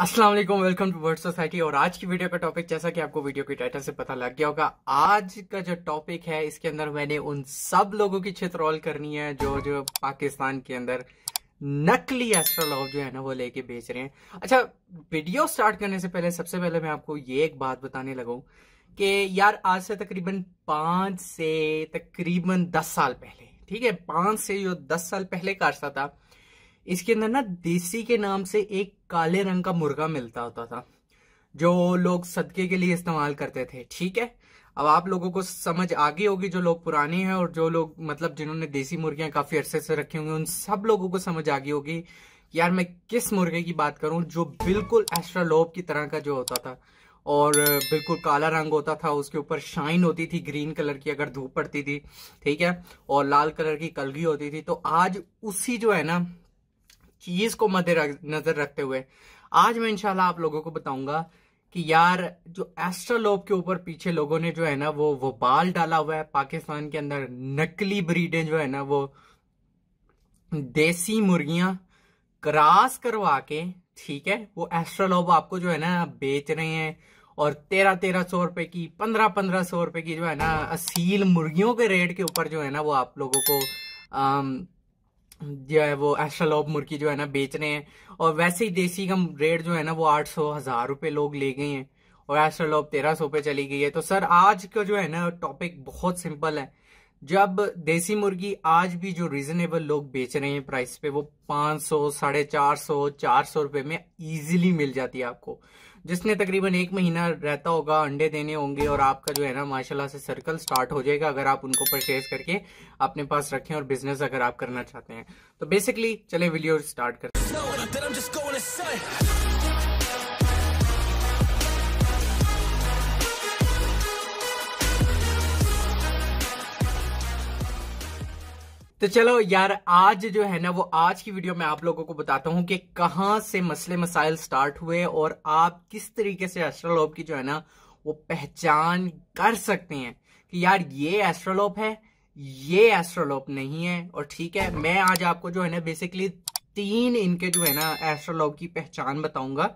अस्सलाम वालेकुम welcome to word society और आज की वीडियो का टॉपिक जैसा कि आपको वीडियो के टाइटल से पता लग गया होगा आज का जो टॉपिक है इसके अंदर मैंने उन सब लोगों की रोल करनी है जो जो पाकिस्तान के अंदर नकली एस्ट्रोलॉग जो है ना वो लेके बेच रहे हैं अच्छा वीडियो स्टार्ट करने से पहले सबसे पहले मैं आपको ये एक बात बताने लगा कि यार आज से तकरीबन पांच से तकरीबन दस साल पहले ठीक है पांच से जो दस साल पहले का था इसके अंदर ना देसी के नाम से एक काले रंग का मुर्गा मिलता होता था जो लोग सदके के लिए इस्तेमाल करते थे ठीक है अब आप लोगों को समझ आ गई होगी जो लोग पुराने हैं और जो लोग मतलब जिन्होंने देसी मुर्गियां काफी अरसे से रखी होंगी उन सब लोगों को समझ आ गई होगी यार मैं किस मुर्गे की बात करूं जो बिल्कुल एस्ट्रालोप की तरह का जो होता था और बिल्कुल काला रंग होता था उसके ऊपर शाइन होती थी ग्रीन कलर की अगर धूप पड़ती थी ठीक है और लाल कलर की कलगी होती थी तो आज उसी जो है ना चीज को मद्देनजर नजर रखते हुए आज मैं इंशाल्लाह आप लोगों को बताऊंगा कि यार जो एस्ट्रालोप के ऊपर पीछे लोगों ने जो है ना वो वो बाल डाला हुआ है पाकिस्तान के अंदर नकली ब्रीडें जो है ना वो देसी मुर्गियां क्रास करवा के ठीक है वो एस्ट्रालोप आपको जो है ना बेच रहे हैं और तेरह तेरह सौ रुपए की पंद्रह पंद्रह सौ रुपए की जो है ना असील मुर्गियों के रेट के ऊपर जो है ना वो आप लोगों को जो है वो एस्ट्रालॉप मुर्गी जो है ना बेच रहे हैं और वैसे ही देसी का रेट जो है ना वो आठ सौ हजार रुपये लोग ले गए हैं और एस्ट्रालॉप तेरह सौ पे चली गई है तो सर आज का जो है ना टॉपिक बहुत सिंपल है जब देसी मुर्गी आज भी जो रीजनेबल लोग बेच रहे हैं प्राइस पे वो पांच सौ साढ़े चार सौ चार सौ रुपये में इजिली मिल जाती है आपको जिसने तकरीबन एक महीना रहता होगा अंडे देने होंगे और आपका जो है ना माशाल्लाह से सर्कल स्टार्ट हो जाएगा अगर आप उनको परचेज करके अपने पास रखें और बिजनेस अगर आप करना चाहते हैं तो बेसिकली चले वीडियो स्टार्ट करें तो चलो यार आज जो है ना वो आज की वीडियो में आप लोगों को बताता हूं कि कहां से मसले मसाइल स्टार्ट हुए और आप किस तरीके से एस्ट्रोलॉप की जो है ना वो पहचान कर सकते हैं कि यार ये एस्ट्रोलॉप है ये एस्ट्रोलॉप नहीं है और ठीक है मैं आज आपको जो है ना बेसिकली तीन इनके जो है ना एस्ट्रोलॉप की पहचान बताऊंगा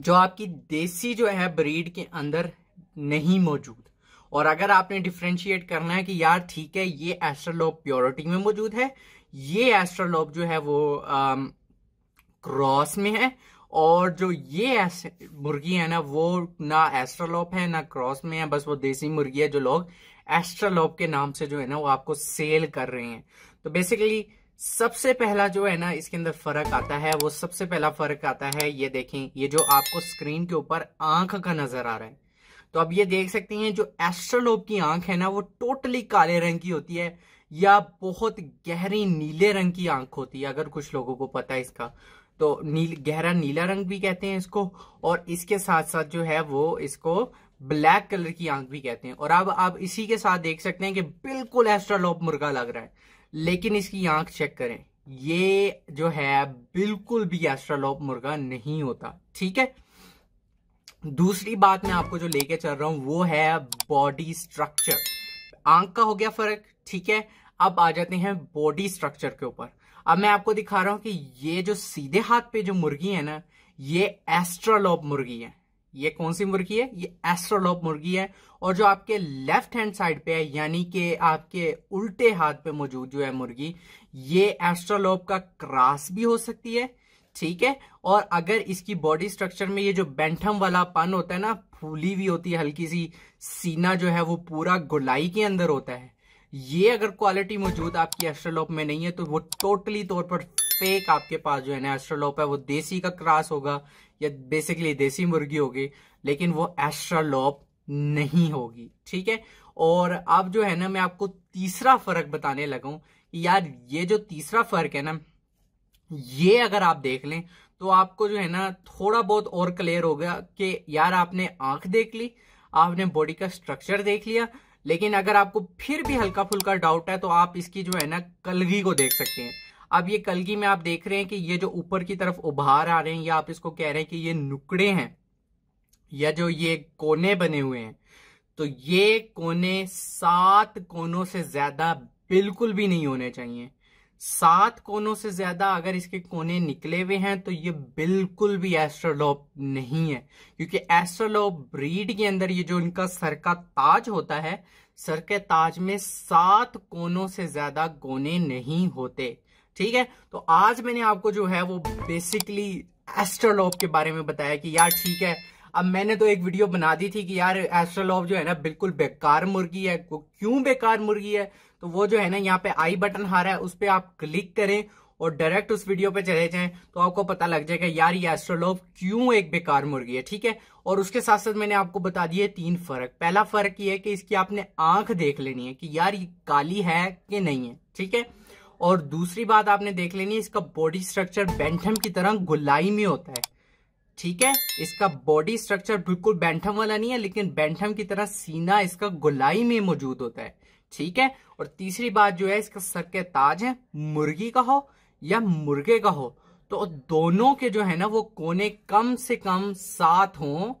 जो आपकी देसी जो है ब्रीड के अंदर नहीं मौजूद और अगर आपने डिफ्रेंशिएट करना है कि यार ठीक है ये एस्ट्रोलॉप प्योरिटी में मौजूद है ये एस्ट्रोलॉप जो है वो क्रॉस um, में है और जो ये मुर्गी है ना वो ना एस्ट्रोलोप है ना क्रॉस में है बस वो देसी मुर्गी है जो लोग एस्ट्रोलोप के नाम से जो है ना वो आपको सेल कर रहे हैं तो बेसिकली सबसे पहला जो है ना इसके अंदर फर्क आता है वो सबसे पहला फर्क आता है ये देखें ये जो आपको स्क्रीन के ऊपर आंख का नजर आ रहा है तो आप ये देख सकते हैं जो एस्ट्रोलोब की आंख है ना वो टोटली काले रंग की होती है या बहुत गहरी नीले रंग की आंख होती है अगर कुछ लोगों को पता है इसका तो नील गहरा नीला रंग भी कहते हैं इसको और इसके साथ साथ जो है वो इसको ब्लैक कलर की आंख भी कहते हैं और अब आप इसी के साथ देख सकते हैं कि बिल्कुल एस्ट्रोलोप मुर्गा लग रहा है लेकिन इसकी आंख चेक करें ये जो है बिल्कुल भी एस्ट्रालोप मुर्गा नहीं होता ठीक है दूसरी बात मैं आपको जो लेके चल रहा हूं वो है बॉडी स्ट्रक्चर आंख का हो गया फर्क ठीक है अब आ जाते हैं बॉडी स्ट्रक्चर के ऊपर अब मैं आपको दिखा रहा हूं कि ये जो सीधे हाथ पे जो मुर्गी है ना ये एस्ट्रोलॉप मुर्गी है ये कौन सी मुर्गी है ये एस्ट्रोलॉप मुर्गी है और जो आपके लेफ्ट हैंड साइड पे है यानी कि आपके उल्टे हाथ पे मौजूद जो है मुर्गी ये एस्ट्रोलॉप का क्रास भी हो सकती है ठीक है और अगर इसकी बॉडी स्ट्रक्चर में ये जो बैंठम वाला पन होता है ना फूली हुई होती है हल्की सी सीना जो है वो पूरा गुलाई के अंदर होता है ये अगर क्वालिटी मौजूद आपकी एस्ट्रोलॉप में नहीं है तो वो टोटली तौर पर फेक आपके पास जो है ना एस्ट्रोलॉप है वो देसी का क्रास होगा या बेसिकली देसी मुर्गी होगी लेकिन वो एस्ट्रोलॉप नहीं होगी ठीक है और अब जो है ना मैं आपको तीसरा फर्क बताने लगा यार ये जो तीसरा फर्क है ना ये अगर आप देख लें तो आपको जो है ना थोड़ा बहुत और क्लियर हो गया कि यार आपने आंख देख ली आपने बॉडी का स्ट्रक्चर देख लिया लेकिन अगर आपको फिर भी हल्का फुल्का डाउट है तो आप इसकी जो है ना कलगी को देख सकते हैं अब ये कलगी में आप देख रहे हैं कि ये जो ऊपर की तरफ उभार आ रहे हैं या आप इसको कह रहे हैं कि ये नुकड़े हैं या जो ये कोने बने हुए हैं तो ये कोने सात कोनों से ज्यादा बिल्कुल भी नहीं होने चाहिए सात कोनों से ज्यादा अगर इसके कोने निकले हुए हैं तो ये बिल्कुल भी एस्ट्रोलॉप नहीं है क्योंकि एस्ट्रोलॉप ब्रीड के अंदर ये जो इनका सर का ताज होता है सर के ताज में सात कोनों से ज्यादा कोने नहीं होते ठीक है तो आज मैंने आपको जो है वो बेसिकली एस्ट्रोलॉप के बारे में बताया कि यार ठीक है अब मैंने तो एक वीडियो बना दी थी कि यार एस्ट्रोलॉफ जो है ना बिल्कुल बेकार मुर्गी है क्यों बेकार मुर्गी है तो वो जो है ना यहाँ पे आई बटन हारा है उस पर आप क्लिक करें और डायरेक्ट उस वीडियो पे चले जाएं तो आपको पता लग जाएगा यार ये एस्ट्रोलॉफ क्यों एक बेकार मुर्गी है ठीक है और उसके साथ साथ मैंने आपको बता दिए तीन फर्क पहला फर्क ये है कि इसकी आपने आंख देख लेनी है कि यार ये काली है कि नहीं है ठीक है और दूसरी बात आपने देख लेनी है इसका बॉडी स्ट्रक्चर बेंटम की तरह गुलाई में होता है ठीक है इसका बॉडी स्ट्रक्चर बिल्कुल बैंठम वाला नहीं है लेकिन बैंठम की तरह सीना इसका गुलाई में मौजूद होता है ठीक है और तीसरी बात जो है इसका सर के ताज है मुर्गी का हो या मुर्गे का हो तो दोनों के जो है ना वो कोने कम से कम सात हों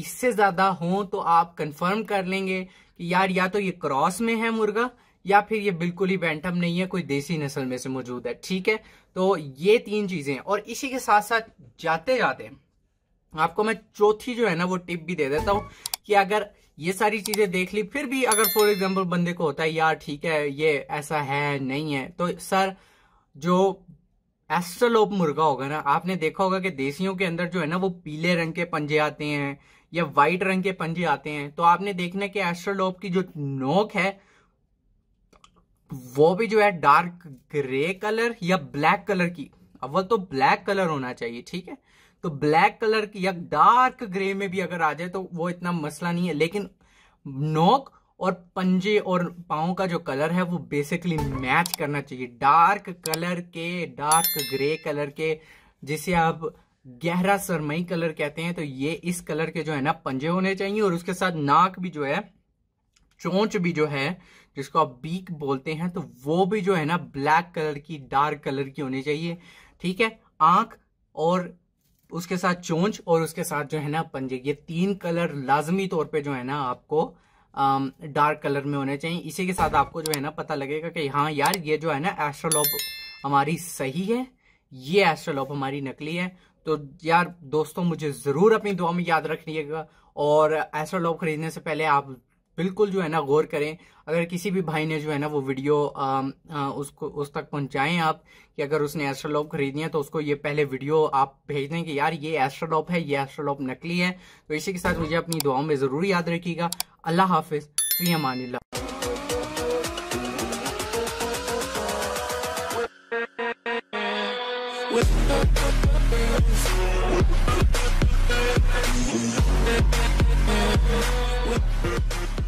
इससे ज्यादा हो तो आप कंफर्म कर लेंगे कि यार या तो ये क्रॉस में है मुर्गा या फिर ये बिल्कुल ही बैंटम नहीं है कोई देसी नस्ल में से मौजूद है ठीक है तो ये तीन चीजें और इसी के साथ साथ जाते जाते आपको मैं चौथी जो है ना वो टिप भी दे देता हूँ कि अगर ये सारी चीजें देख ली फिर भी अगर फॉर एग्जाम्पल बंदे को होता है यार ठीक है ये ऐसा है नहीं है तो सर जो एस्ट्रोलोप मुर्गा होगा ना आपने देखा होगा कि देसियों के अंदर जो है ना वो पीले रंग के पंजे आते हैं या वाइट रंग के पंजे आते हैं तो आपने देखना कि एस्ट्रोलोप की जो नोक है वो भी जो है डार्क ग्रे कलर या ब्लैक कलर की अव्वल तो ब्लैक कलर होना चाहिए ठीक है तो ब्लैक कलर की या डार्क ग्रे में भी अगर आ जाए तो वो इतना मसला नहीं है लेकिन नोक और पंजे और पाओ का जो कलर है वो बेसिकली मैच करना चाहिए डार्क कलर के डार्क ग्रे कलर के जिसे आप गहरा सरमई कलर कहते हैं तो ये इस कलर के जो है ना पंजे होने चाहिए और उसके साथ नाक भी जो है चोंच भी जो है जिसको आप बीक बोलते हैं तो वो भी जो है ना ब्लैक कलर की डार्क कलर की होनी चाहिए ठीक है आंख और उसके साथ चोंच और उसके साथ जो है ना पंजे ये तीन कलर लाजमी तौर पे जो है ना आपको डार्क कलर में होने चाहिए इसी के साथ आपको जो है ना पता लगेगा कि हाँ यार ये जो है ना एस्ट्रोलॉप हमारी सही है ये एस्ट्रोलॉप हमारी नकली है तो यार दोस्तों मुझे ज़रूर अपनी दुआ में याद रखिएगा और एस्ट्रोलॉप खरीदने से पहले आप बिल्कुल जो है ना गौर करें अगर किसी भी भाई ने जो है ना वो वीडियो आ, आ, उसको उस तक पहुंचाएं आप कि अगर उसने एस्ट्रोलॉप खरीदनी है तो उसको ये पहले वीडियो आप भेज दें कि यार ये एस्ट्रोलॉप है ये एस्ट्रोलॉप नकली है तो इसी के साथ मुझे अपनी दुआओं में ज़रूर याद रखिएगा अल्लाह हाफिज़ फी अमान We'll be right back.